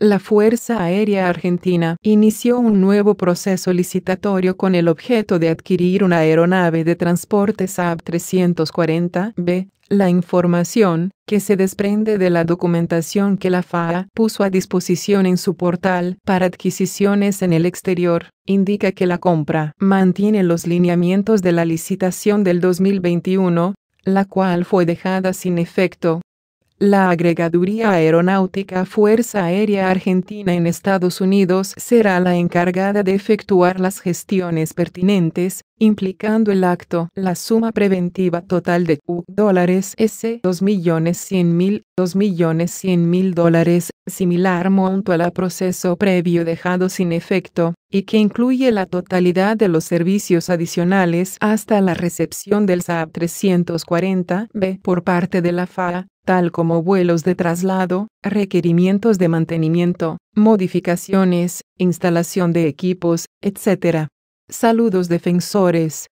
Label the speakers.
Speaker 1: la Fuerza Aérea Argentina inició un nuevo proceso licitatorio con el objeto de adquirir una aeronave de transporte Saab 340B. La información, que se desprende de la documentación que la FAA puso a disposición en su portal para adquisiciones en el exterior, indica que la compra mantiene los lineamientos de la licitación del 2021, la cual fue dejada sin efecto la Agregaduría Aeronáutica Fuerza Aérea Argentina en Estados Unidos será la encargada de efectuar las gestiones pertinentes, implicando el acto. La suma preventiva total de U dólares S 2.100.000, 2.100.000 dólares, similar monto al proceso previo dejado sin efecto y que incluye la totalidad de los servicios adicionales hasta la recepción del SAP 340B por parte de la FAA, tal como vuelos de traslado, requerimientos de mantenimiento, modificaciones, instalación de equipos, etc.
Speaker 2: Saludos defensores.